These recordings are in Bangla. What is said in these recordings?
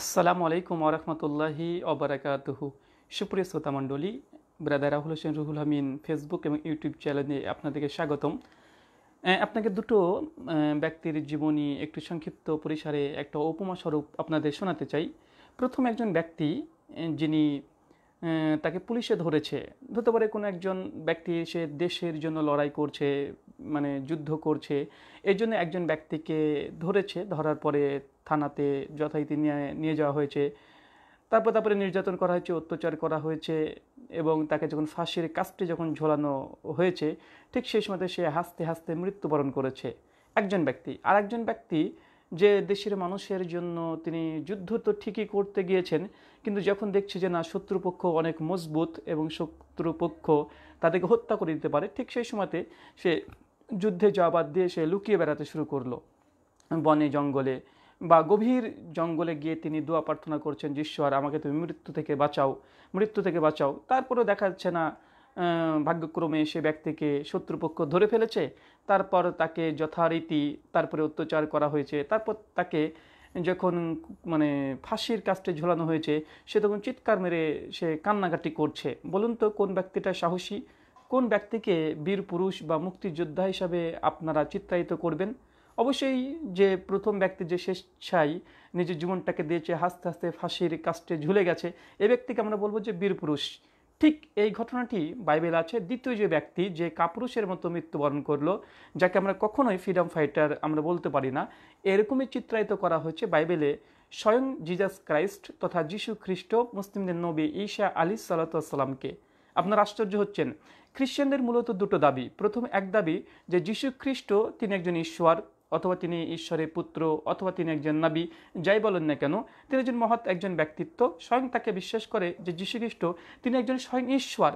আসসালামু আলাইকুম আরহামতুল্লাহি অবরাকাতহু সুপ্রিয় শ্রোতা মণ্ডলী ব্রাদার রাহুল হোসেন রুহুল আমিন ফেসবুক এবং ইউটিউব চ্যানেলে আপনাদেরকে স্বাগতম আপনাকে দুটো ব্যক্তির জীবনী একটু সংক্ষিপ্ত পরিসরে একটা উপমা স্বরূপ আপনাদের শোনাতে চাই প্রথম একজন ব্যক্তি যিনি তাকে পুলিশে ধরেছে ধরতে পারে কোনো একজন ব্যক্তি সে দেশের জন্য লড়াই করছে মানে যুদ্ধ করছে এর জন্য একজন ব্যক্তিকে ধরেছে ধরার পরে থানাতে যথারীতি নিয়ে নিয়ে যাওয়া হয়েছে তারপর তারপরে নির্যাতন করা হয়েছে অত্যাচার করা হয়েছে এবং তাকে যখন ফাঁসির কাস্টে যখন ঝোলানো হয়েছে ঠিক সেই সময়তে সে হাসতে হাসতে মৃত্যুবরণ করেছে একজন ব্যক্তি আর একজন ব্যক্তি যে দেশের মানুষের জন্য তিনি যুদ্ধ তো ঠিকই করতে গিয়েছেন কিন্তু যখন দেখছে যে না শত্রুপক্ষ অনেক মজবুত এবং শত্রুপক্ষ তাদেরকে হত্যা করে দিতে পারে ঠিক সেই সময়তে সে যুদ্ধে যাওয়া বাদ দিয়ে সে লুকিয়ে বেড়াতে শুরু করলো বনে জঙ্গলে বা গভীর জঙ্গলে গিয়ে তিনি দোয়া প্রার্থনা করছেন ঈশ্বর আমাকে তুমি মৃত্যু থেকে বাঁচাও মৃত্যু থেকে বাঁচাও তারপরেও দেখা যাচ্ছে না ভাগ্যক্রমে সে ব্যক্তিকে শত্রুপক্ষ ধরে ফেলেছে তারপর তাকে যথারীতি তারপরে অত্যাচার করা হয়েছে তারপর তাকে যখন মানে ফাঁসির কাস্টে ঝোলানো হয়েছে সে তখন চিৎকার মেরে সে কান্নাকাটি করছে বলুন তো কোন ব্যক্তিটা সাহসী কোন ব্যক্তিকে বীর পুরুষ বা মুক্তিযোদ্ধা হিসাবে আপনারা চিত্রায়িত করবেন অবশ্যই যে প্রথম ব্যক্তি যে স্বেচ্ছায় নিজের জীবনটাকে দিয়েছে হাসতে হাসতে ফাঁসির কাস্টে ঝুলে গেছে এ ব্যক্তিকে আমরা বলবো যে বীর পুরুষ ঠিক এই ঘটনাটি বাইবেল আছে দ্বিতীয় যে ব্যক্তি যে কাপুরুষের মতো মৃত্যুবরণ করলো যাকে আমরা কখনোই ফ্রিডম ফাইটার আমরা বলতে পারি না এরকমই চিত্রায়িত করা হয়েছে বাইবেলে স্বয়ং জিজাস ক্রাইস্ট তথা যিশু খ্রিস্ট মুসলিমদের নবী ঈশা আলী সাল্লাতামকে আপনার আশ্চর্য হচ্ছেন খ্রিস্টানদের মূলত দুটো দাবি প্রথম এক দাবি যে যিশু খ্রিস্ট তিনি একজন ঈশ্বর অথবা তিনি ঈশ্বরের পুত্র অথবা তিনি একজন নাবী যাই বলেন না কেন তিনি একজন মহৎ একজন ব্যক্তিত্ব স্বয়ং তাকে বিশ্বাস করে যে যীশুখ্রিস্ট তিনি একজন স্বয়ং ঈশ্বর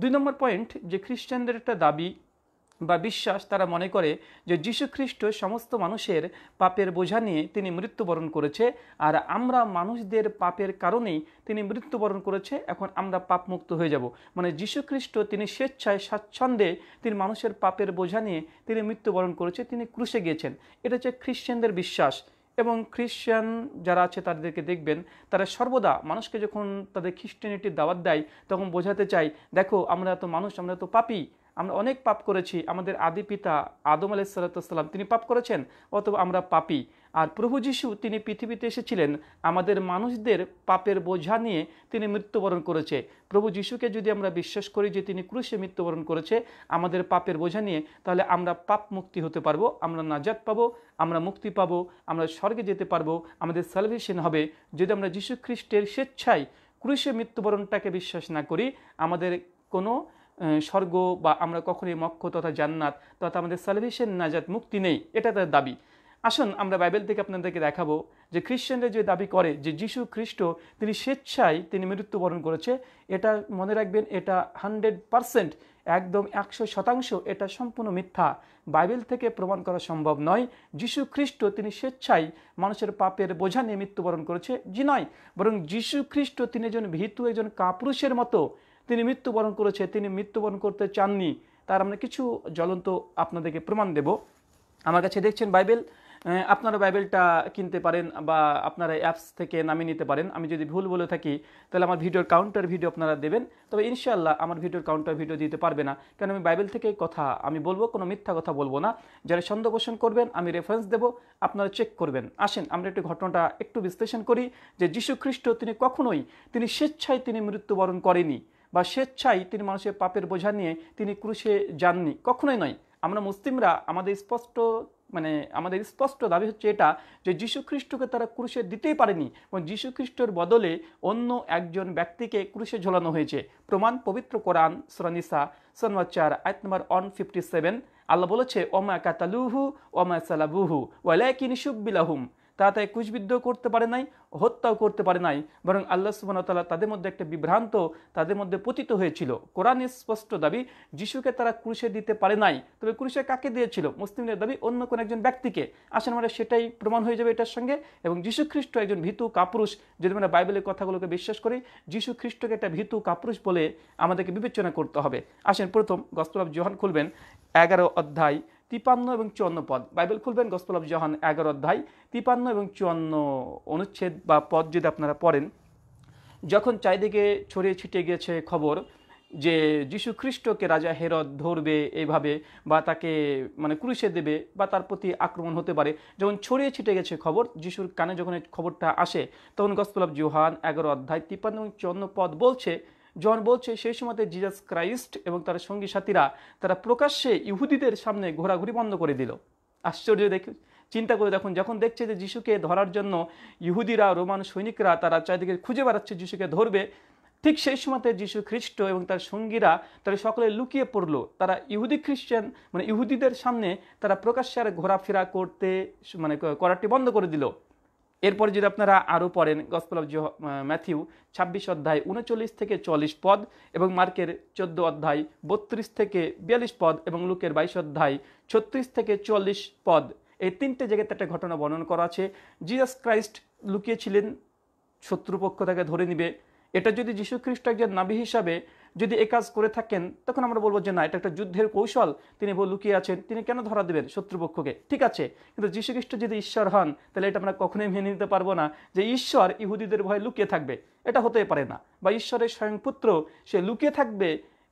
দুই নম্বর পয়েন্ট যে খ্রিস্টানদের একটা দাবি বা বিশ্বাস তারা মনে করে যে যীশুখ্রিস্ট সমস্ত মানুষের পাপের বোঝা নিয়ে তিনি মৃত্যুবরণ করেছে আর আমরা মানুষদের পাপের কারণেই তিনি মৃত্যুবরণ করেছে এখন আমরা পাপমুক্ত হয়ে যাব মানে যীশুখ্রিস্ট তিনি স্বেচ্ছায় স্বাচ্ছন্দ্যে তিনি মানুষের পাপের বোঝা নিয়ে তিনি মৃত্যুবরণ করেছে তিনি ক্রুশে গিয়েছেন এটা হচ্ছে খ্রিশ্চানদের বিশ্বাস এবং খ্রিশ্চান যারা আছে তাদেরকে দেখবেন তারা সর্বদা মানুষকে যখন তাদের খ্রিস্টানিটির দাওয়াত দেয় তখন বোঝাতে চাই দেখো আমরা তো মানুষ আমরা তো পাপি আমরা অনেক পাপ করেছি আমাদের আদি পিতা আদম আলাইসাল্লাম তিনি পাপ করেছেন অথবা আমরা পাপি আর প্রভু যিশু তিনি পৃথিবীতে এসেছিলেন আমাদের মানুষদের পাপের বোঝা নিয়ে তিনি মৃত্যুবরণ করেছে প্রভু যিশুকে যদি আমরা বিশ্বাস করি যে তিনি ক্রুশে মৃত্যুবরণ করেছে আমাদের পাপের বোঝা নিয়ে তাহলে আমরা পাপ মুক্তি হতে পারবো আমরা নাজাত পাবো আমরা মুক্তি পাবো আমরা স্বর্গে যেতে পারবো আমাদের সালভেশন হবে যদি আমরা যিশু খ্রিস্টের স্বেচ্ছায় ক্রুশে মৃত্যুবরণটাকে বিশ্বাস না করি আমাদের কোনো স্বর্গ বা আমরা কখনোই মক্ষ তথা জান্নাত তথা আমাদের সালভেশন নাজাত মুক্তি নেই এটা তার দাবি আসুন আমরা বাইবেল থেকে আপনাদেরকে দেখাবো যে খ্রিশ্চানরা যে দাবি করে যে যিশু খ্রিস্ট তিনি স্বেচ্ছায় তিনি মৃত্যুবরণ করেছে এটা মনে রাখবেন এটা হান্ড্রেড পারসেন্ট একদম একশো শতাংশ এটা সম্পূর্ণ মিথ্যা বাইবেল থেকে প্রমাণ করা সম্ভব নয় যিশু খ্রিস্ট তিনি স্বেচ্ছায় মানুষের পাপের বোঝা নিয়ে মৃত্যুবরণ করেছে জি নয় বরং যিশু খ্রিস্ট তিনি একজন ভীতু একজন কাপুরুষের মতো তিনি মৃত্যুবরণ করেছে তিনি মৃত্যুবরণ করতে চাননি তার আমরা মানে কিছু জ্বলন্ত আপনাদেরকে প্রমাণ দেব আমার কাছে দেখছেন বাইবেল আপনারা বাইবেলটা কিনতে পারেন বা আপনারা অ্যাপস থেকে নামিয়ে নিতে পারেন আমি যদি ভুল বলে থাকি তাহলে আমার ভিডিওর কাউন্টার ভিডিও আপনারা দেবেন তবে ইনশাল্লাহ আমার ভিডিওর কাউন্টার ভিডিও দিতে পারবে না কারণ আমি বাইবেল থেকে কথা আমি বলবো কোনো মিথ্যা কথা বলবো না যারা সন্দেহ পোষণ করবেন আমি রেফারেন্স দেব আপনারা চেক করবেন আসেন আমরা একটু ঘটনাটা একটু বিশ্লেষণ করি যে যীশু খ্রিস্ট তিনি কখনোই তিনি স্বেচ্ছায় তিনি মৃত্যুবরণ করেনি বা স্বেচ্ছায় তিনি মানুষের পাপের বোঝা নিয়ে তিনি ক্রুশে যাননি কখনোই নয় আমরা মুসলিমরা আমাদের স্পষ্ট মানে আমাদের স্পষ্ট দাবি হচ্ছে এটা যে যীশু খ্রিস্টকে তারা ক্রুশে দিতেই পারেনি এবং যীশু খ্রিস্টর বদলে অন্য একজন ব্যক্তিকে ক্রুশে ঝোলানো হয়েছে প্রমাণ পবিত্র কোরআন সরানিসা সনওয়া আয় নম্বর ওয়ান ফিফটি সেভেন আল্লাহ বলেছে ওমা কাতালুহু ওমা সালাবুহু ওয়ালাকিন সুব্বিলাহুম তাতে তাই কুশবিদ্ধ করতে পারে নাই হত্যাও করতে পারে নাই বরং আল্লাহ সুবাহতাল্লাহ তাদের মধ্যে একটা বিভ্রান্ত তাদের মধ্যে পতিত হয়েছিল কোরআন স্পষ্ট দাবি যিশুকে তারা ক্রুশে দিতে পারে নাই তবে ক্রুশে কাকে দিয়েছিল মুসলিমদের দাবি অন্য কোনো একজন ব্যক্তিকে আসলে আমরা সেটাই প্রমাণ হয়ে যাবে এটার সঙ্গে এবং যীশু খ্রিস্ট একজন ভীতু কাপুরুষ যদি আমরা বাইবেলের কথাগুলোকে বিশ্বাস করি যীশু খ্রিস্টকে একটা ভীতু কাপুরুষ বলে আমাদেরকে বিবেচনা করতে হবে আসেন প্রথম গস্তলাভ জোহান খুলবেন এগারো অধ্যায় তিপান্ন এবং চুয়ান্ন পদ বাইবেল খুলবেন গসপল অফ জহান এগারো অধ্যায় তিপান্ন এবং চুয়ান্ন অনুচ্ছেদ বা পদ যদি আপনারা পড়েন যখন চারিদিকে ছড়িয়ে ছিটে গিয়েছে খবর যে যীশু খ্রিস্টকে রাজা হেরদ ধরবে এইভাবে বা তাকে মানে ক্রুশে দেবে বা তার প্রতি আক্রমণ হতে পারে যখন ছড়িয়ে ছিটে গেছে খবর যিশুর কানে যখন খবরটা আসে তখন গসপল অফ জোহান এগারো অধ্যায় তিপান্ন এবং চুয়ান্ন পদ বলছে জন বলছে সেই সময়তে জিজাস ক্রাইস্ট এবং তার সঙ্গী সাথীরা তারা প্রকাশ্যে ইহুদিদের সামনে ঘোরাঘুরি বন্ধ করে দিল আশ্চর্য দেখে চিন্তা করে দেখুন যখন দেখছে যে যিশুকে ধরার জন্য ইহুদিরা রোমান সৈনিকরা তারা চারিদিকে খুঁজে বেড়াচ্ছে যিশুকে ধরবে ঠিক সেই সময়তে যিশু খ্রিস্ট এবং তার সঙ্গীরা তারা সকলে লুকিয়ে পড়লো তারা ইহুদি খ্রিস্টান মানে ইহুদিদের সামনে তারা প্রকাশ্যে আর ঘোরাফেরা করতে মানে করাটি বন্ধ করে দিল এরপরে যদি আপনারা আরও পড়েন গসপাল অফ ম্যাথিউ ছাব্বিশ অধ্যায় উনচল্লিশ থেকে চল্লিশ পদ এবং মার্কের চোদ্দ অধ্যায় বত্রিশ থেকে বিয়াল্লিশ পদ এবং লুকের বাইশ অধ্যায় ছত্রিশ থেকে চল্লিশ পদ এই তিনটে জায়গাতে একটা ঘটনা বর্ণনা করা আছে জিজাস ক্রাইস্ট লুকিয়েছিলেন শত্রুপক্ষ তাকে ধরে নিবে এটা যদি যীশু একজন নাবি হিসাবে যদি এ কাজ করে থাকেন তখন আমরা বলবো যে না এটা একটা যুদ্ধের কৌশল তিনি লুকিয়ে আছেন তিনি কেন ধরা দেবেন শত্রুপক্ষকে ঠিক আছে কিন্তু যীশুখ্রিস্ট যদি ঈশ্বর হন তাহলে এটা আমরা কখনোই মেনে নিতে পারবো না যে ঈশ্বর ইহুদিদের ভয়ে লুকিয়ে থাকবে এটা হতে পারে না বা ঈশ্বরের স্বয়ং পুত্র সে লুকিয়ে থাকবে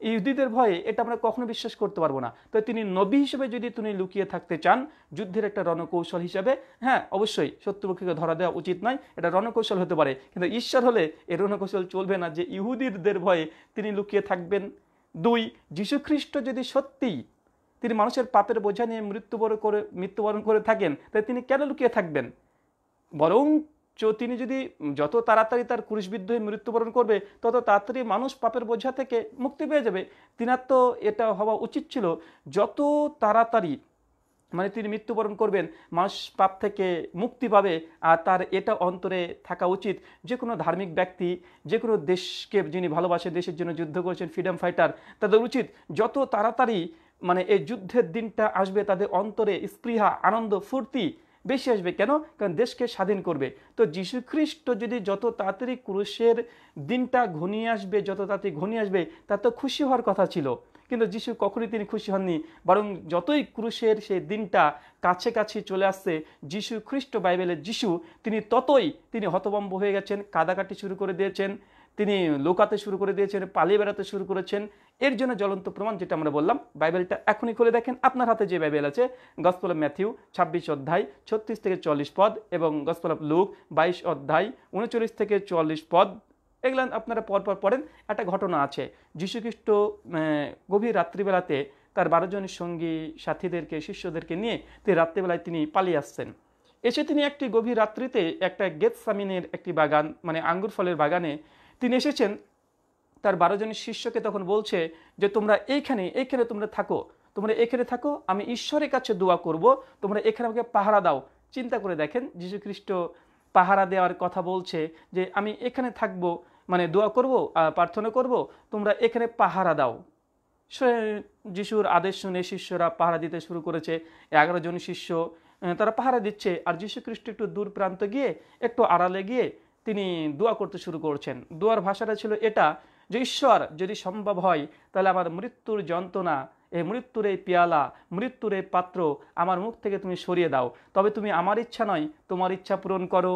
ইহুদিদের ভয়ে এটা আমরা কখনো বিশ্বাস করতে পারবো না তো তিনি নবী হিসেবে যদি তিনি লুকিয়ে থাকতে চান যুদ্ধের একটা রণকৌশল হিসেবে হ্যাঁ অবশ্যই শত্রুপক্ষকে ধরা দেওয়া উচিত নয় এটা রণকৌশল হতে পারে কিন্তু ঈশ্বর হলে এ রণকৌশল চলবে না যে ইহুদিদের ভয়ে তিনি লুকিয়ে থাকবেন দুই যীশুখ্রিস্ট যদি সত্যিই তিনি মানুষের পাপের বোঝা নিয়ে মৃত্যুবরণ করে মৃত্যুবরণ করে থাকেন তাই তিনি কেন লুকিয়ে থাকবেন বরং তিনি যদি যত তাড়াতাড়ি তার ক্রুশবিদ্ধ মৃত্যুবরণ করবে তত তাড়াতাড়ি মানুষ পাপের বোঝা থেকে মুক্তি পেয়ে যাবে তিনার তো এটা হওয়া উচিত ছিল যত তাড়াতাড়ি মানে তিনি মৃত্যুবরণ করবেন মানুষ পাপ থেকে মুক্তি পাবে আর তার এটা অন্তরে থাকা উচিত যে কোনো ধার্মিক ব্যক্তি যে কোনো দেশকে যিনি ভালোবাসে দেশের জন্য যুদ্ধ করেছেন ফ্রিডম ফাইটার তাদের উচিত যত তাড়াতাড়ি মানে এই যুদ্ধের দিনটা আসবে তাদের অন্তরে স্পৃহা আনন্দ ফুর্তি বেশি আসবে কেন কারণ দেশকে স্বাধীন করবে তো যীশু খ্রিস্ট যদি যত তাড়াতাড়ি ক্রুশের দিনটা ঘনিয়ে আসবে যত তাড়াতাড়ি ঘনিয়ে আসবে তা তো খুশি হওয়ার কথা ছিল কিন্তু যিশু কখনই তিনি খুশি হননি বরং যতই ক্রুশের সেই দিনটা কাছে কাছে চলে আসছে যিশু খ্রিস্ট বাইবেলের যিশু তিনি ততই তিনি হতবম্ব হয়ে গেছেন কাদাকাটি শুরু করে দিয়েছেন তিনি লোকাতে শুরু করে দিয়েছেন পালিয়ে বেড়াতে শুরু করেছেন এর জন্য জ্বলন্ত প্রমাণ যেটা আমরা বললাম বাইবেলটা এখনই খুলে দেখেন আপনার হাতে যে বাইবেল আছে গসপল ম্যাথিউ ছাব্বিশ অধ্যায় ছত্রিশ থেকে চল্লিশ পদ এবং গসপল অফ লুক বাইশ অধ্যায় উনচল্লিশ থেকে চল্লিশ পদ এগুলো আপনারা পরপর পড়েন একটা ঘটনা আছে যীশুখ্রিস্ট গভীর রাত্রিবেলাতে তার বারোজন সঙ্গী সাথীদেরকে শিষ্যদেরকে নিয়ে তিনি রাত্রিবেলায় তিনি পালিয়ে আসছেন এসে তিনি একটি গভীর রাত্রিতে একটা গেত সামিনের একটি বাগান মানে আঙ্গুর ফলের বাগানে তিনি এসেছেন তার বারো জনের শিষ্যকে তখন বলছে যে তোমরা এইখানে এইখানে তোমরা থাকো তোমরা এখানে থাকো আমি ঈশ্বরের কাছে দোয়া করব তোমরা এখানে আমাকে পাহারা দাও চিন্তা করে দেখেন যীশু খ্রিস্ট পাহারা দেওয়ার কথা বলছে যে আমি এখানে থাকবো মানে দোয়া করব প্রার্থনা করব তোমরা এখানে পাহারা দাও যিশুর আদেশ শুনে শিষ্যরা পাহারা দিতে শুরু করেছে এগারো জন শিষ্য তারা পাহারা দিচ্ছে আর যীশু খ্রিস্ট একটু দূর প্রান্ত গিয়ে একটু আড়ালে গিয়ে তিনি দোয়া করতে শুরু করছেন দোয়ার ভাষাটা ছিল এটা যে ঈশ্বর যদি সম্ভব হয় তাহলে আমার মৃত্যুর যন্ত্রণা এই মৃত্যুর এই পেয়ালা মৃত্যুর এই পাত্র আমার মুখ থেকে তুমি সরিয়ে দাও তবে তুমি আমার ইচ্ছা নয় তোমার ইচ্ছা পূরণ করো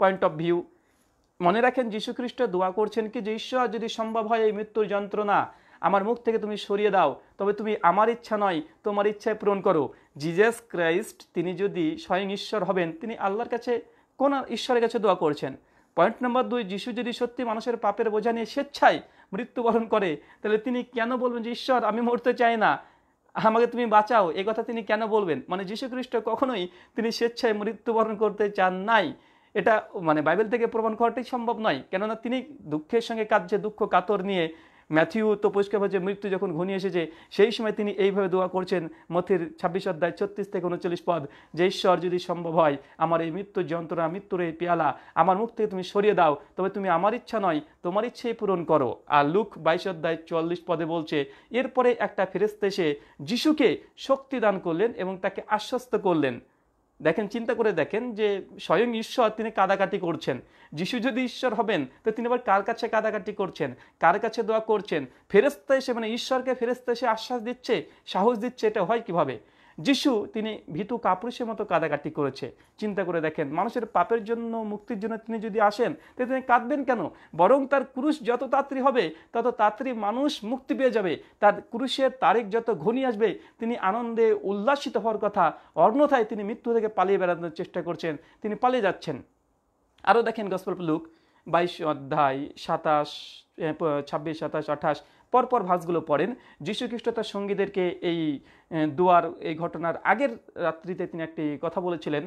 পয়েন্ট অফ ভিউ মনে রাখেন যীশুখ্রিস্ট দোয়া করছেন কি যে ঈশ্বর যদি সম্ভব হয় এই মৃত্যুর যন্ত্রণা আমার মুখ থেকে তুমি সরিয়ে দাও তবে তুমি আমার ইচ্ছা নয় তোমার ইচ্ছায় পূরণ করো জিজাস ক্রাইস্ট তিনি যদি স্বয়ং ঈশ্বর হবেন তিনি আল্লাহর কাছে কোন ঈশ্বরের কাছে দোয়া করছেন পয়েন্ট নম্বর দুই যিশু যদি সত্যি মানুষের পাপের বোঝা নিয়ে স্বেচ্ছায় মৃত্যুবরণ করে তাহলে তিনি কেন বলবেন যে ঈশ্বর আমি মরতে চাই না আমাকে তুমি বাঁচাও এ কথা তিনি কেন বলবেন মানে যীশু খ্রিস্ট কখনোই তিনি স্বেচ্ছায় মৃত্যুবরণ করতে চান নাই এটা মানে বাইবেল থেকে প্রমাণ করাটাই সম্ভব নয় কেননা তিনি দুঃখের সঙ্গে কাঁদছে দুঃখ কাতর নিয়ে ম্যাথিউ তো পরিষ্কারভাবে মৃত্যু যখন ঘনিয়ে এসেছে সেই সময় তিনি এইভাবে দোয়া করছেন মথির ছাব্বিশ অধ্যায় ছত্রিশ থেকে উনচল্লিশ পদ যে ঈশ্বর যদি সম্ভব হয় আমার এই মৃত্যুর যন্ত্রণা মৃত্যুর এই পেয়ালা আমার মুখ থেকে তুমি সরিয়ে দাও তবে তুমি আমার ইচ্ছা নয় তোমার ইচ্ছেই পূরণ করো আর লুক বাইশ অধ্যায় চল্লিশ পদে বলছে এরপরে একটা ফেরেস্তে এসে যিশুকে শক্তি দান করলেন এবং তাকে আশ্বস্ত করলেন দেখেন চিন্তা করে দেখেন যে স্বয়ং ঈশ্বর তিনি কাদাকাটি করছেন যিশু যদি ঈশ্বর হবেন তো তিনি আবার কার কাছে কাদাকাটি করছেন কার কাছে দোয়া করছেন ফেরেস্তা এসে মানে ঈশ্বরকে ফেরেস্তা এসে আশ্বাস দিচ্ছে সাহস দিচ্ছে এটা হয় কিভাবে যিশু তিনি ভীতু কাপুরুষের মতো কাদাকাটি করেছে চিন্তা করে দেখেন মানুষের পাপের জন্য মুক্তির জন্য তিনি যদি আসেন তো তিনি কাঁদবেন কেন বরং তার ক্রুশ যত তাড়াতাড়ি হবে তত তাড়াতাড়ি মানুষ মুক্তি পেয়ে যাবে তার ক্রুশের তারিখ যত ঘনি আসবে তিনি আনন্দে উল্লাসিত হওয়ার কথা অন্যথায় তিনি মৃত্যু থেকে পালিয়ে বেড়ানোর চেষ্টা করছেন তিনি পালিয়ে যাচ্ছেন আরও দেখেন গসপল্প লুক বাইশ অধ্যায় সাতাশ ছাব্বিশ সাতাশ আঠাশ পরপর ভাজগুলো পড়েন যীশুখ্রিস্ট তার সঙ্গীদেরকে এই দুয়ার এই ঘটনার আগের রাত্রিতে তিনি একটি কথা বলেছিলেন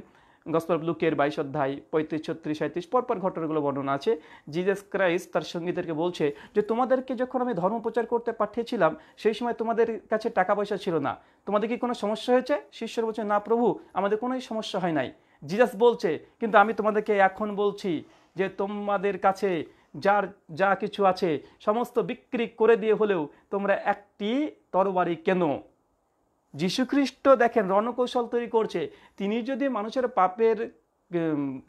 গসপর লুকের বাইশ অধ্যায় পঁয়ত্রিশ ছত্রিশ সাঁত্রিশ পরপর ঘটনাগুলো বর্ণনা আছে জিজাস ক্রাইস্ট তার সঙ্গীদেরকে বলছে যে তোমাদেরকে যখন আমি ধর্ম প্রচার করতে পাঠিয়েছিলাম সেই সময় তোমাদের কাছে টাকা পয়সা ছিল না তোমাদের কি কোনো সমস্যা হয়েছে শিষ্যর বলছে না প্রভু আমাদের কোনোই সমস্যা হয় নাই জিজাস বলছে কিন্তু আমি তোমাদেরকে এখন বলছি যে তোমাদের কাছে যার যা কিছু আছে সমস্ত বিক্রি করে দিয়ে হলেও তোমরা একটি তরবারি কেন যীশুখ্রিস্ট দেখেন রণকৌশল তৈরি করছে তিনি যদি মানুষের পাপের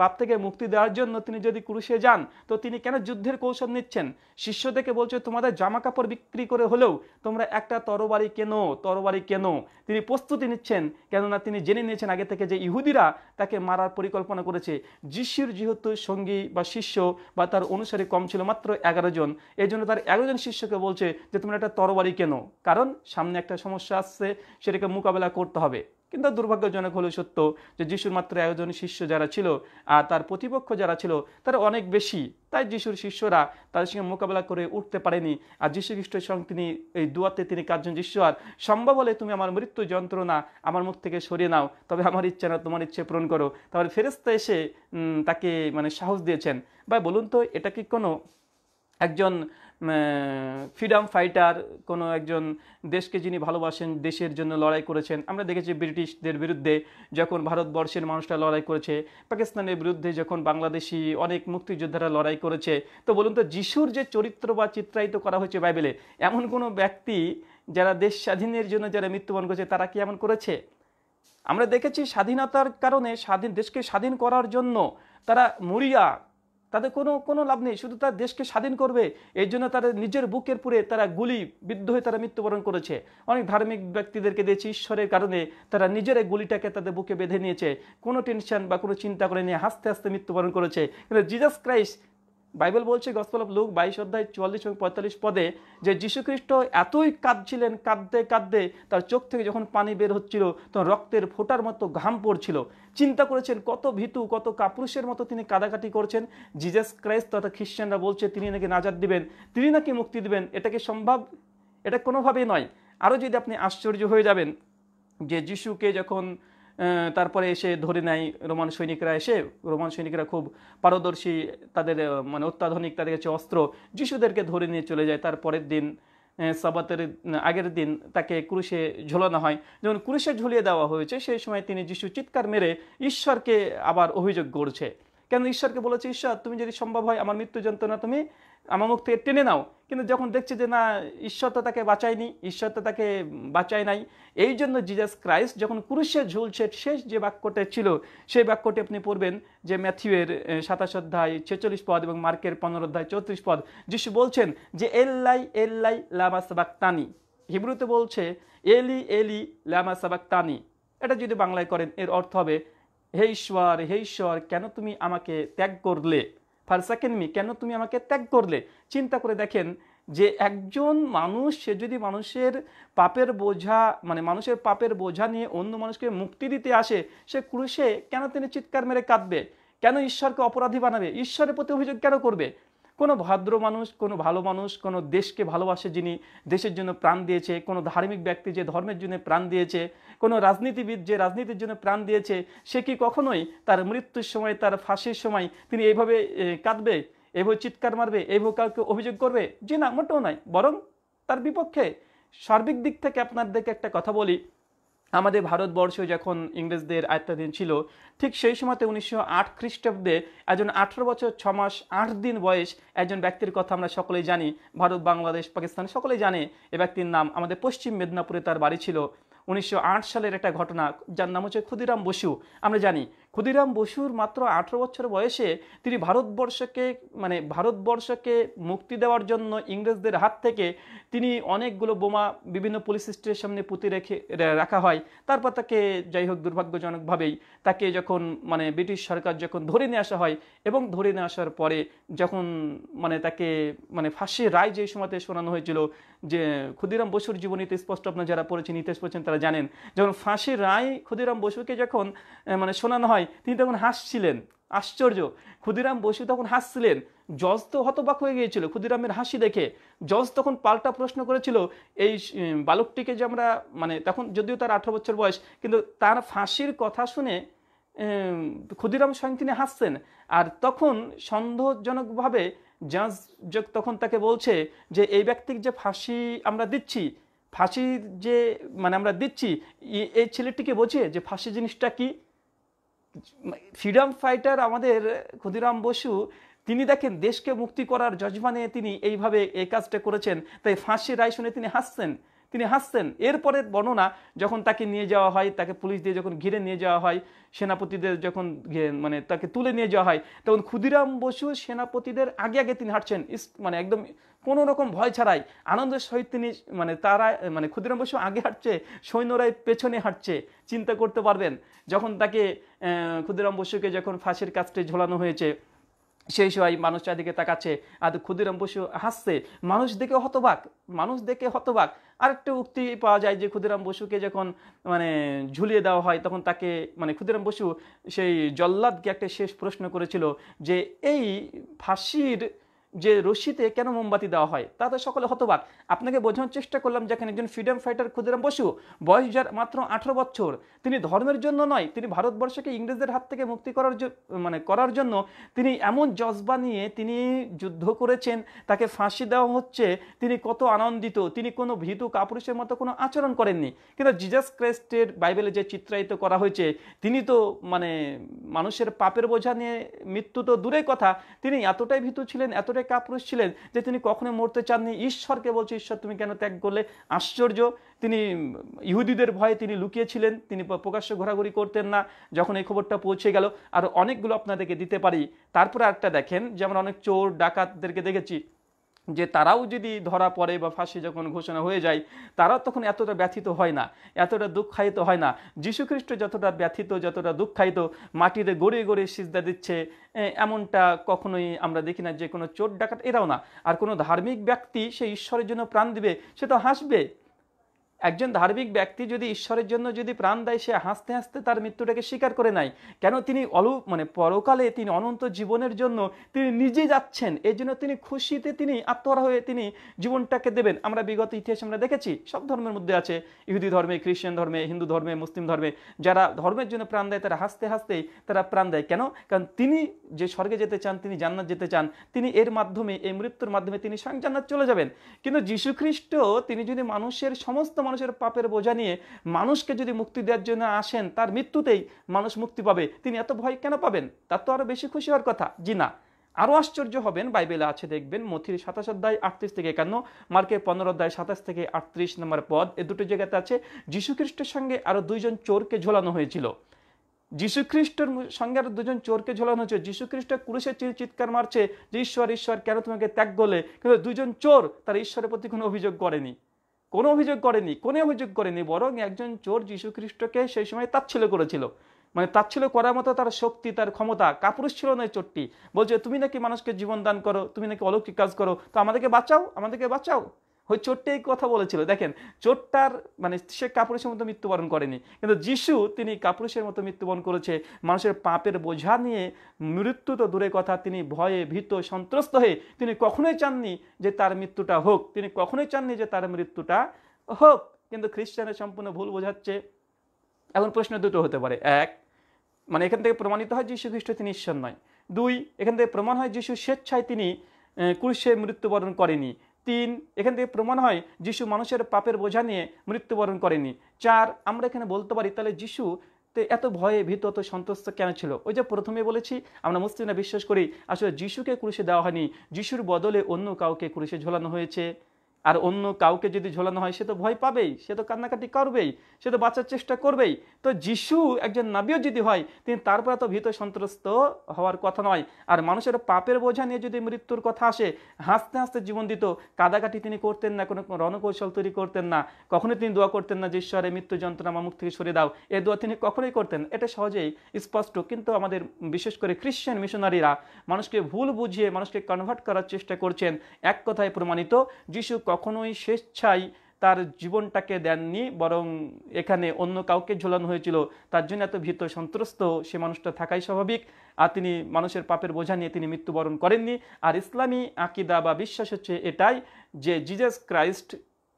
পাপ থেকে মুক্তি দেওয়ার জন্য তিনি যদি ক্রুশে যান তো তিনি কেন যুদ্ধের কৌশল নিচ্ছেন শিষ্য শিষ্যদেরকে বলছে তোমাদের জামা কাপড় বিক্রি করে হলেও তোমরা একটা তরবারি কেন তরবারি কেন তিনি প্রস্তুতি নিচ্ছেন কেননা তিনি জেনে নিয়েছেন আগে থেকে যে ইহুদিরা তাকে মারার পরিকল্পনা করেছে যিশুর যেহেতু সঙ্গী বা শিষ্য বা তার অনুসারী কম ছিল মাত্র এগারো জন এই জন্য তার এগারোজন শিষ্যকে বলছে যে তোমরা একটা তরবারি কেন কারণ সামনে একটা সমস্যা আসছে সেটাকে মোকাবেলা করতে হবে কিন্তু দুর্ভাগ্যজনক হলো সত্য যে যিশুর মাত্র একজন শিষ্য যারা ছিল আর তার প্রতিপক্ষ যারা ছিল তারা অনেক বেশি তাই যিশুর শিষ্যরা তাদের সঙ্গে মোকাবেলা করে উঠতে পারেনি আর যিশু খ্রিস্টের সঙ্গে তিনি এই দুয়াতে তিনি কার্যজন যিশু আর সম্ভব হলে তুমি আমার মৃত্যু যন্ত্রণা আমার মুখ থেকে সরিয়ে নাও তবে আমার ইচ্ছা না তোমার ইচ্ছে পূরণ করো তাহলে ফেরেস্তা এসে তাকে মানে সাহস দিয়েছেন বা বলুন তো এটা কি কোনো একজন ফ্রিডম ফাইটার কোনো একজন দেশকে যিনি ভালোবাসেন দেশের জন্য লড়াই করেছেন আমরা দেখেছি ব্রিটিশদের বিরুদ্ধে যখন ভারতবর্ষের মানুষরা লড়াই করেছে পাকিস্তানের বিরুদ্ধে যখন বাংলাদেশি অনেক মুক্তিযোদ্ধারা লড়াই করেছে তো বলুন তো যিশুর যে চরিত্র বা চিত্রায়িত করা হয়েছে বাইবেলে এমন কোনো ব্যক্তি যারা দেশ স্বাধীনের জন্য যারা মৃত্যুবরণ করেছে তারা কি এমন করেছে আমরা দেখেছি স্বাধীনতার কারণে স্বাধীন দেশকে স্বাধীন করার জন্য তারা মরিয়া তাদের কোনো কোনো লাভ নেই শুধু তার দেশকে স্বাধীন করবে এই জন্য তারা নিজের বুকের পুরে তারা গুলি বিদ্ধ হয়ে তারা মৃত্যুবরণ করেছে অনেক ধার্মিক ব্যক্তিদেরকে দিয়েছে ঈশ্বরের কারণে তারা নিজেরাই গুলিটাকে তাদের বুকে বেঁধে নিয়েছে কোনো টেনশন বা কোনো চিন্তা করে নিয়ে হাসতে হাসতে মৃত্যুবরণ করেছে কিন্তু জিজাস ক্রাইস্ট বাইবেল বলছে গসপাল অফ লুক বাইশ অধ্যায় চুয়াল্লিশ এবং পঁয়তাল্লিশ পদে যে যীশুখ্রিস্ট এতই কাঁদছিলেন কাঁদতে কাঁদতে তার চোখ থেকে যখন পানি বের হচ্ছিল তখন রক্তের ফোটার মতো ঘাম পড়ছিল চিন্তা করেছেন কত ভীতু কত কাপুরুষের মতো তিনি কাদাকাটি করছেন জিজাস ক্রাইস্ট তথা খ্রিশ্চানরা বলছে তিনি নাকি নাজার দিবেন তিনি নাকি মুক্তি দিবেন এটাকে সম্ভব এটা কোনোভাবেই নয় আরও যদি আপনি আশ্চর্য হয়ে যাবেন যে যিশুকে যখন তারপরে এসে ধরে নেয় রোমান সৈনিকরা এসে রোমান সৈনিকরা খুব পারদর্শী তাদের মানে অত্যাধুনিক তাদের কাছে অস্ত্র যিশুদেরকে ধরে নিয়ে চলে যায় তারপরের দিন সাবাতের আগের দিন তাকে ক্রুশে ঝোলানো হয় যখন ক্রুশে ঝুলিয়ে দেওয়া হয়েছে সেই সময় তিনি যিশু চিৎকার মেরে ঈশ্বরকে আবার অভিযোগ করছে কেন ঈশ্বরকে বলেছে ঈশ্বর তুমি যদি সম্ভব হয় আমার মৃত্যু যন্ত্রণা তুমি আমার মুখ থেকে টেনে নাও কিন্তু যখন দেখছে যে না ঈশ্বর তো তাকে বাঁচায়নি ঈশ্বর তো তাকে বাঁচায় নাই এই জন্য জিজাস ক্রাইস্ট যখন ক্রুশে ঝুলছে শেষ যে বাক্যটা ছিল সেই বাক্যটি আপনি পড়বেন যে ম্যাথিউয়ের সাতাশ অধ্যায় ছেচল্লিশ পদ এবং মার্কের পনেরো অধ্যায় চৌত্রিশ পদ যিশু বলছেন যে এল্লাই এল্লাই লামা তানি হিব্রুতে বলছে এলি এলি লামা তানি এটা যদি বাংলায় করেন এর অর্থ হবে হে ঈশ্বর হে ঈশ্বর কেন তুমি আমাকে ত্যাগ করলে ফারসাকেন মি কেন তুমি আমাকে ত্যাগ করলে চিন্তা করে দেখেন যে একজন মানুষ সে যদি মানুষের পাপের বোঝা মানে মানুষের পাপের বোঝা নিয়ে অন্য মানুষকে মুক্তি দিতে আসে সে ক্রুশে কেন তিনি চিৎকার মেরে কাঁদবে কেন ঈশ্বরকে অপরাধী বানাবে ঈশ্বরের প্রতি অভিযোগ কেন করবে কোনো ভদ্র মানুষ কোনো ভালো মানুষ কোনো দেশকে ভালোবাসে যিনি দেশের জন্য প্রাণ দিয়েছে কোনো ধার্মিক ব্যক্তি যে ধর্মের জন্য প্রাণ দিয়েছে কোনো রাজনীতিবিদ যে রাজনীতির জন্য প্রাণ দিয়েছে সে কি কখনোই তার মৃত্যুর সময় তার ফাঁসির সময় তিনি এইভাবে কাঁদবে এভাবে চিৎকার মারবে এইভাবে কাউকে অভিযোগ করবে যে না মোটেও নাই বরং তার বিপক্ষে সার্বিক দিক থেকে আপনাদেরকে একটা কথা বলি আমাদের ভারতবর্ষ যখন ইংরেজদের আয়ত্তাধীন ছিল ঠিক সেই সময়তে উনিশশো আট খ্রিস্টাব্দে একজন আঠেরো বছর ছ মাস আট দিন বয়স একজন ব্যক্তির কথা আমরা সকলেই জানি ভারত বাংলাদেশ পাকিস্তান সকলেই জানে এ ব্যক্তির নাম আমাদের পশ্চিম মেদিনীপুরে তার বাড়ি ছিল উনিশশো সালের একটা ঘটনা যার নাম হচ্ছে ক্ষুদিরাম বসু আমরা জানি ক্ষুদিরাম বসুর মাত্র আঠেরো বছর বয়সে তিনি ভারতবর্ষকে মানে ভারতবর্ষকে মুক্তি দেওয়ার জন্য ইংরেজদের হাত থেকে তিনি অনেকগুলো বোমা বিভিন্ন পুলিশ স্টেশনের সামনে পুঁতে রেখে রাখা হয় তারপর তাকে যাই হোক দুর্ভাগ্যজনকভাবেই তাকে যখন মানে ব্রিটিশ সরকার যখন ধরে নিয়ে আসা হয় এবং ধরে নিয়ে আসার পরে যখন মানে তাকে মানে ফাঁসির রায় যে সময়তে শোনানো হয়েছিল যে ক্ষুদিরাম বসুর জীবনীতে স্পষ্ট আপনার যারা পড়েছেন ইতিহাস পড়েছেন তারা জানেন যখন ফাঁসির রায় ক্ষুদিরাম বসুকে যখন মানে শোনানো হয় তিনি তখন হাসছিলেন আশ্চর্য ক্ষুদিরাম বসু তখন হাসছিলেন জজ তো হতবাক হয়ে গিয়েছিল ক্ষুদিরামের হাসি দেখে জজ তখন পাল্টা প্রশ্ন করেছিল এই বালকটিকে যে আমরা মানে তখন যদিও তার আঠারো বছর বয়স কিন্তু তার ফাঁসির কথা শুনে ক্ষুদিরাম স্বয়ং তিনি হাসছেন আর তখন সন্দেহজনকভাবে জাজ তখন তাকে বলছে যে এই ব্যক্তির যে ফাঁসি আমরা দিচ্ছি ফাঁসি যে মানে আমরা দিচ্ছি এই ছেলেটিকে বোঝে যে ফাঁসি জিনিসটা কি ফ্রিডম ফাইটার আমাদের ক্ষুদিরাম বসু তিনি দেখেন দেশকে মুক্তি করার যজমানে তিনি এইভাবে এই কাজটা করেছেন তাই ফাঁসি রায় শুনে তিনি হাসছেন তিনি হাসতেন এরপরে বর্ণনা যখন তাকে নিয়ে যাওয়া হয় তাকে পুলিশ দিয়ে যখন ঘিরে নিয়ে যাওয়া হয় সেনাপতিদের যখন মানে তাকে তুলে নিয়ে যাওয়া হয় তখন ক্ষুদিরাম বসু সেনাপতিদের আগে আগে তিনি হাঁটছেন মানে একদম কোনো রকম ভয় ছাড়াই আনন্দের সহিত তিনি মানে তারা মানে ক্ষুদিরাম বসু আগে হাঁটছে সৈন্যরাই পেছনে হাঁটছে চিন্তা করতে পারবেন যখন তাকে ক্ষুদিরাম বসুকে যখন ফাঁসির কাজটি ঝোলানো হয়েছে সেই সময় মানুষ চারিদিকে তাকাচ্ছে আর ক্ষুদিরাম বসু হাসছে মানুষ দেখে হতবাক মানুষ দেখে হতবাক আরেকটা উক্তি পাওয়া যায় যে ক্ষুদিরাম বসুকে যখন মানে ঝুলিয়ে দেওয়া হয় তখন তাকে মানে ক্ষুদিরাম বসু সেই জল্লাদকে একটা শেষ প্রশ্ন করেছিল যে এই ফাঁসির যে রশিতে কেন মোমবাতি দেওয়া হয় তাতে সকলে হতবাক আপনাকে বোঝানোর চেষ্টা করলাম যেখানে একজন ফ্রিডম ফাইটার ক্ষুদিরাম বসু বয়স যার মাত্র আঠারো বছর তিনি ধর্মের জন্য নয় তিনি ভারতবর্ষকে ইংরেজদের হাত থেকে মুক্তি করার মানে করার জন্য তিনি এমন জজবা নিয়ে তিনি যুদ্ধ করেছেন তাকে ফাঁসি দেওয়া হচ্ছে তিনি কত আনন্দিত তিনি কোনো ভীতু কাপুরুষের মতো কোনো আচরণ করেননি কিন্তু জিজাস ক্রাইস্টের বাইবেলে যে চিত্রায়িত করা হয়েছে তিনি তো মানে মানুষের পাপের বোঝা নিয়ে মৃত্যু তো দূরে কথা তিনি এতটাই ভীতু ছিলেন এতটাই এতটাই কাপুরুষ ছিলেন যে তিনি কখনোই মরতে চাননি ঈশ্বরকে বলছে ঈশ্বর তুমি কেন ত্যাগ করলে আশ্চর্য তিনি ইহুদিদের ভয়ে তিনি লুকিয়েছিলেন তিনি প্রকাশ্য ঘোরাঘুরি করতেন না যখন এই খবরটা পৌঁছে গেল আর অনেকগুলো আপনাদেরকে দিতে পারি তারপরে একটা দেখেন যেমন অনেক চোর ডাকাতদেরকে দেখেছি যে তারাও যদি ধরা পড়ে বা ফাঁসি যখন ঘোষণা হয়ে যায় তারা তখন এতটা ব্যথিত হয় না এতটা দুঃখায়িত হয় না যীশুখ্রিস্ট যতটা ব্যথিত যতটা দুঃখায়িত মাটিতে গড়ে গড়ে সিজদা দিচ্ছে এমনটা কখনোই আমরা দেখি না যে কোনো চোর ডাকাত এরাও না আর কোনো ধার্মিক ব্যক্তি সে ঈশ্বরের জন্য প্রাণ দিবে সে তো হাসবে একজন ধার্মিক ব্যক্তি যদি ঈশ্বরের জন্য যদি প্রাণ দেয় সে হাসতে হাসতে তার মৃত্যুটাকে স্বীকার করে নেয় কেন তিনি অলু মানে পরকালে তিনি অনন্ত জীবনের জন্য তিনি নিজে যাচ্ছেন এই জন্য তিনি খুশিতে তিনি আত্মহারা হয়ে তিনি জীবনটাকে দেবেন আমরা বিগত ইতিহাস আমরা দেখেছি সব ধর্মের মধ্যে আছে ইহুদি ধর্মে খ্রিস্টান ধর্মে হিন্দু ধর্মে মুসলিম ধর্মে যারা ধর্মের জন্য প্রাণ দেয় তারা হাসতে হাসতেই তারা প্রাণ দেয় কেন কারণ তিনি যে স্বর্গে যেতে চান তিনি জান্নাত যেতে চান তিনি এর মাধ্যমে এই মৃত্যুর মাধ্যমে তিনি স্বয়ং জান্নাত চলে যাবেন কিন্তু যীশুখ্রিস্ট তিনি যদি মানুষের সমস্ত মানুষের পাপের বোঝা নিয়ে মানুষকে যদি মুক্তি দেওয়ার জন্য আসেন তার মৃত্যুতেই মানুষ মুক্তি পাবে তিনি এত ভয় কেন পাবেন তার তো আরও বেশি খুশি হওয়ার কথা জি না আরও আশ্চর্য হবেন বাইবেলে আছে দেখবেন মথির সাতাশ অধ্যায় আটত্রিশ থেকে একান্ন মার্কের পনেরো অধ্যায় সাতাশ থেকে আটত্রিশ নম্বর পদ এ দুটো জায়গাতে আছে খ্রিস্টের সঙ্গে আরও দুইজন চোরকে ঝোলানো হয়েছিল খ্রিস্টের সঙ্গে আরও দুজন চোরকে ঝোলানো হয়েছে যীশুখ্রিস্ট চির চিৎকার মারছে যে ঈশ্বর ঈশ্বর কেন তোমাকে ত্যাগ করলে কিন্তু দুজন চোর তারা ঈশ্বরের প্রতি কোনো অভিযোগ করেনি কোনো অভিযোগ করেনি কোনো অভিযোগ করেনি বরং একজন চোর খ্রিস্টকে সেই সময় তাচ্ছিল করেছিল মানে তাচ্ছিল করার মতো তার শক্তি তার ক্ষমতা কাপুরুষ ছিল না চোরটি বলছে তুমি নাকি মানুষকে জীবন দান করো তুমি নাকি অলৌকিক কাজ করো তো আমাদেরকে বাঁচাও আমাদেরকে বাঁচাও ওই চোরটি এই কথা বলেছিল দেখেন চোরটার মানে সে কাপুরুষের মতো মৃত্যুবরণ করেনি কিন্তু যিশু তিনি কাপুরুষের মতো মৃত্যুবরণ করেছে মানুষের পাপের বোঝা নিয়ে মৃত্যু তো দূরে কথা তিনি ভয়ে ভীত সন্ত্রস্ত হয়ে তিনি কখনোই চাননি যে তার মৃত্যুটা হোক তিনি কখনোই চাননি যে তার মৃত্যুটা হোক কিন্তু খ্রিস্টানের সম্পূর্ণ ভুল বোঝাচ্ছে এখন প্রশ্ন দুটো হতে পারে এক মানে এখান থেকে প্রমাণিত হয় যীশু খ্রিস্ট তিনি ঈশ্বর নয় দুই এখান থেকে প্রমাণ হয় যীশু স্বেচ্ছায় তিনি কুরুষে মৃত্যুবরণ করেনি তিন এখান থেকে প্রমাণ হয় যিশু মানুষের পাপের বোঝা নিয়ে মৃত্যুবরণ করেনি চার আমরা এখানে বলতে পারি তাহলে যিশু তে এত ভয়ে ভীত অত সন্তুষ্ট কেন ছিল ওই যে প্রথমে বলেছি আমরা মুসলিমরা বিশ্বাস করি আসলে যিশুকে কুরুষে দেওয়া হয়নি যিশুর বদলে অন্য কাউকে কুরুষে ঝোলানো হয়েছে আর অন্য কাউকে যদি ঝোলানো হয় সে তো ভয় পাবেই সে তো কান্নাকাটি করবেই সে তো বাঁচার চেষ্টা করবেই তো যিশু একজন নাবিও যদি হয় তিনি তারপরে তো ভীত সন্ত্রস্ত হওয়ার কথা নয় আর মানুষের পাপের বোঝা নিয়ে যদি মৃত্যুর কথা আসে হাসতে হাসতে জীবন দিত কাদাকাটি তিনি করতেন না কোনো রণকৌশল তৈরি করতেন না কখনোই তিনি দোয়া করতেন না যে ঈশ্বরে মৃত্যু যন্ত্রণা মুখ থেকে সরে দাও এ দোয়া তিনি কখনোই করতেন এটা সহজেই স্পষ্ট কিন্তু আমাদের বিশেষ করে খ্রিশ্চান মিশনারিরা মানুষকে ভুল বুঝিয়ে মানুষকে কনভার্ট করার চেষ্টা করছেন এক কথায় প্রমাণিত যিশু কখনোই স্বেচ্ছায় তার জীবনটাকে দেননি বরং এখানে অন্য কাউকে ঝোলানো হয়েছিল তার জন্য এত ভীত সন্ত্রস্ত সে মানুষটা থাকাই স্বাভাবিক আর তিনি মানুষের পাপের বোঝা নিয়ে তিনি মৃত্যুবরণ করেননি আর ইসলামী আকিদা বা বিশ্বাস হচ্ছে এটাই যে জিজাস ক্রাইস্ট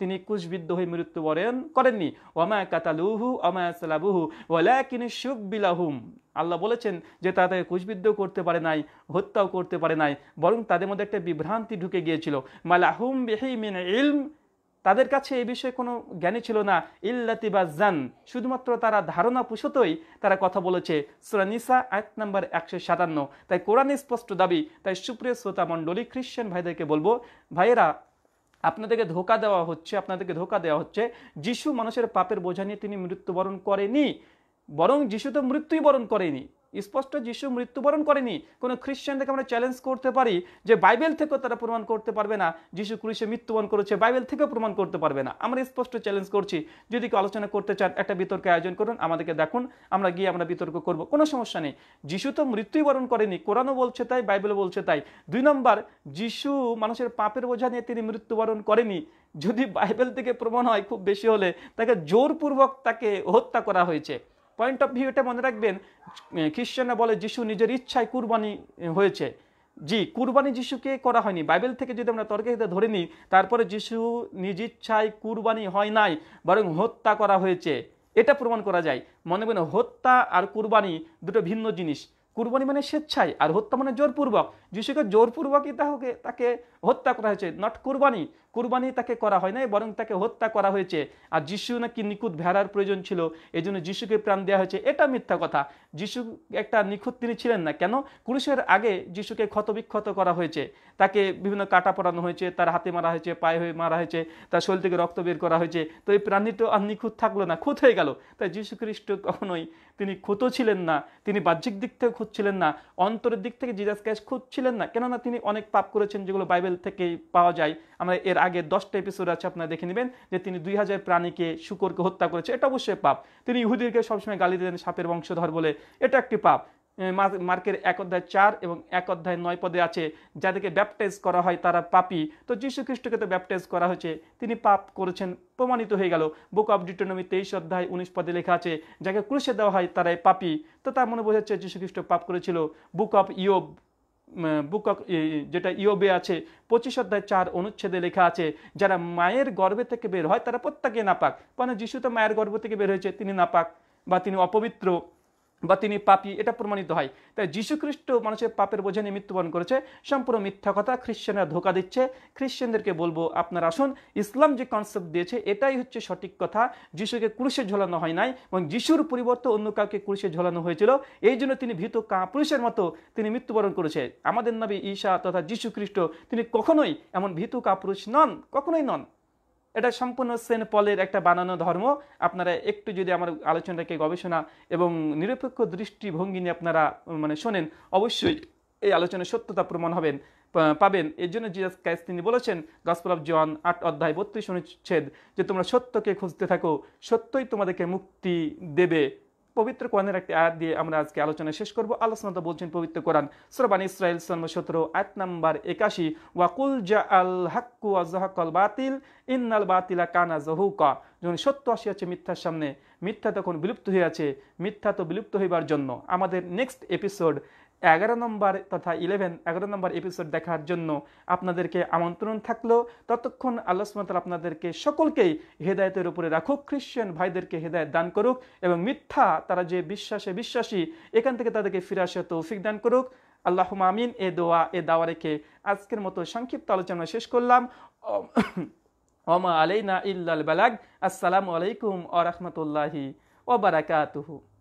তিনি কুশবিদ্ধ হয়ে মৃত্যুবরণ করেননি ওমা কাতালুহু ওমা সালাবুহু ওলা সুখ বিলাহুম আল্লাহ বলেছেন যে তাদের কুশবিদ্ধ করতে পারে নাই হত্যাও করতে পারে নাই বরং তাদের মধ্যে একটা বিভ্রান্তি ঢুকে গিয়েছিল মালাহুম বিহি মিন ইলম তাদের কাছে এই বিষয়ে কোনো জ্ঞানী ছিল না ইল্লাতি বা জান শুধুমাত্র তারা ধারণা পুষতই তারা কথা বলেছে সুরানিসা এক নম্বর একশো সাতান্ন তাই কোরআন স্পষ্ট দাবি তাই সুপ্রিয় শ্রোতা মণ্ডলী খ্রিশ্চান ভাইদেরকে বলবো ভাইয়েরা আপনাদেরকে ধোকা দেওয়া হচ্ছে আপনাদেরকে ধোকা দেওয়া হচ্ছে যিশু মানুষের পাপের বোঝা নিয়ে তিনি মৃত্যুবরণ করেনি বরং যিশু তো মৃত্যুই বরণ করেনি স্পষ্ট যিশু মৃত্যুবরণ করেনি কোনো খ্রিশ্চানদেরকে আমরা চ্যালেঞ্জ করতে পারি যে বাইবেল থেকেও তারা প্রমাণ করতে পারবে না যিশু ক্রুশে মৃত্যুবরণ করেছে বাইবেল থেকেও প্রমাণ করতে পারবে না আমরা স্পষ্ট চ্যালেঞ্জ করছি যদি কেউ আলোচনা করতে চান একটা বিতর্ক আয়োজন করুন আমাদেরকে দেখুন আমরা গিয়ে আমরা বিতর্ক করব কোনো সমস্যা নেই যিশু তো মৃত্যুবরণ করেনি কোরআনও বলছে তাই বাইবেলও বলছে তাই দুই নম্বর যিশু মানুষের পাপের বোঝা নিয়ে তিনি মৃত্যুবরণ করেনি যদি বাইবেল থেকে প্রমাণ হয় খুব বেশি হলে তাকে জোরপূর্বক তাকে হত্যা করা হয়েছে পয়েন্ট অফ ভিউ এটা মনে রাখবেন খ্রিশ্চানরা বলে যিশু নিজের ইচ্ছায় কুরবানি হয়েছে জি কুরবানি যিশুকে করা হয়নি বাইবেল থেকে যদি আমরা তর্কে ধরে নিই তারপরে যিশু নিজ ইচ্ছায় কুরবানি হয় নাই বরং হত্যা করা হয়েছে এটা প্রমাণ করা যায় মনে করেন হত্যা আর কুরবানি দুটো ভিন্ন জিনিস কুরবানি মানে স্বেচ্ছায় আর হত্যা মানে জোরপূর্বক যিশুকে জোরপূর্বকই তাহকে তাকে হত্যা করা হয়েছে নট কুরবানি কুরবানি তাকে করা হয় নাই বরং তাকে হত্যা করা হয়েছে আর যিশু নাকি নিখুঁত ভেড়ার প্রয়োজন ছিল এই জন্য যিশুকে প্রাণ দেওয়া হয়েছে এটা মিথ্যা কথা যিশু একটা নিখুঁত তিনি ছিলেন না কেন ক্রুশের আগে যিশুকে ক্ষতবিক্ষত করা হয়েছে তাকে বিভিন্ন কাটা পড়ানো হয়েছে তার হাতে মারা হয়েছে পায়ে হয়ে মারা হয়েছে তার শরীর থেকে রক্ত বের করা হয়েছে তো এই প্রাণীটা আর নিখুঁত থাকলো না খুঁত হয়ে গেল তাই যিশু খ্রিস্ট কখনোই তিনি খুঁতো ছিলেন না তিনি বাহ্যিক দিক থেকে খুঁজছিলেন না অন্তরের দিক থেকে জিজাস ক্যাশ খুঁজছিলেন না কেননা তিনি অনেক পাপ করেছেন যেগুলো বাইবেল চ্যানেল থেকে পাওয়া যায় আমরা এর আগে দশটা এপিসোড আছে আপনারা দেখে নেবেন যে তিনি দুই হাজার প্রাণীকে শুকরকে হত্যা করেছে এটা অবশ্যই পাপ তিনি ইহুদিরকে সবসময় গালি দিতেন সাপের বংশধর বলে এটা একটি পাপ মার্কের এক অধ্যায় চার এবং এক অধ্যায় নয় পদে আছে যাদেরকে ব্যাপটাইজ করা হয় তারা পাপি তো যীশু খ্রিস্টকে তো ব্যাপটাইজ করা হয়েছে তিনি পাপ করেছেন প্রমাণিত হয়ে গেল বুক অব ডিটোনমি তেইশ অধ্যায় উনিশ পদে লেখা আছে যাকে ক্রুশে দেওয়া হয় তারাই পাপি তো তার মনে বোঝাচ্ছে যীশু খ্রিস্ট পাপ করেছিল বুক অব ইয়োব বুক যেটা ইয়োবে আছে পঁচিশ অধ্যায় চার অনুচ্ছেদে লেখা আছে যারা মায়ের গর্ভে থেকে বের হয় তারা প্রত্যেকে নাপাক মানে যিশু তো মায়ের গর্ভ থেকে বের হয়েছে তিনি নাপাক বা তিনি অপবিত্র বা তিনি পাপি এটা প্রমাণিত হয় তাই যীশুখ্রিস্ট মানুষের পাপের বোঝে নিয়ে মৃত্যুবরণ করেছে সম্পূর্ণ মিথ্যা কথা খ্রিশ্চানরা ধোকা দিচ্ছে খ্রিশ্চানদেরকে বলবো আপনার আসুন ইসলাম যে কনসেপ্ট দিয়েছে এটাই হচ্ছে সঠিক কথা যিশুকে কুরুষে ঝোলানো হয় নাই এবং যিশুর পরিবর্তে অন্য কাউকে কুরুষে ঝোলানো হয়েছিল এই জন্য তিনি ভীত পুরুষের মতো তিনি মৃত্যুবরণ করেছে আমাদের নবী ঈশা তথা যীশু খ্রিস্ট তিনি কখনোই এমন ভীতু পুরুষ নন কখনোই নন এটা সম্পূর্ণ সেন্ট পলের একটা বানানো ধর্ম আপনারা একটু যদি আমার আলোচনাটাকে গবেষণা এবং নিরপেক্ষ দৃষ্টিভঙ্গি নিয়ে আপনারা মানে শোনেন অবশ্যই এই আলোচনার সত্যতা প্রমাণ হবেন পাবেন এর জন্য জিজাস ক্রাইস্ট তিনি বলেছেন গসপল অফ জন আট অধ্যায় বত্রিশ অনুচ্ছেদ যে তোমরা সত্যকে খুঁজতে থাকো সত্যই তোমাদেরকে মুক্তি দেবে পবিত্র কোরআনের একটি আয়াত দিয়ে আমরা আজকে আলোচনা শেষ করব আলোচনা বলছেন পবিত্র কোরআন সোরবান ইসরায়েল সাল্ম সতেরো আয়াত নাম্বার একাশি ওয়াকুল জা আল হাক্কু আজহাকল বাতিল ইন্নাল বাতিলা কানা জহুকা যখন সত্য আসিয়াছে মিথ্যার সামনে মিথ্যা তখন বিলুপ্ত হইয়াছে মিথ্যা তো বিলুপ্ত হইবার জন্য আমাদের নেক্সট এপিসোড এগারো নম্বর তথা ইলেভেন এগারো নম্বর এপিসোড দেখার জন্য আপনাদেরকে আমন্ত্রণ থাকলো ততক্ষণ আল্লাহ আপনাদেরকে সকলকেই হেদায়তের উপরে রাখুক খ্রিশ্চান ভাইদেরকে হেদায়ত দান করুক এবং মিথ্যা তারা যে বিশ্বাসে বিশ্বাসী এখান থেকে তাদেরকে ফিরে আসে তৌফিক দান করুক আল্লাহ মামিন এ দোয়া এ দাওয়া রেখে আজকের মতো সংক্ষিপ্ত আলোচনা শেষ করলাম ওমা আলাইনা ইল্লাল বালাগ আসসালামু আলাইকুম আ রহমতুল্লাহি ওবরাকাতুহু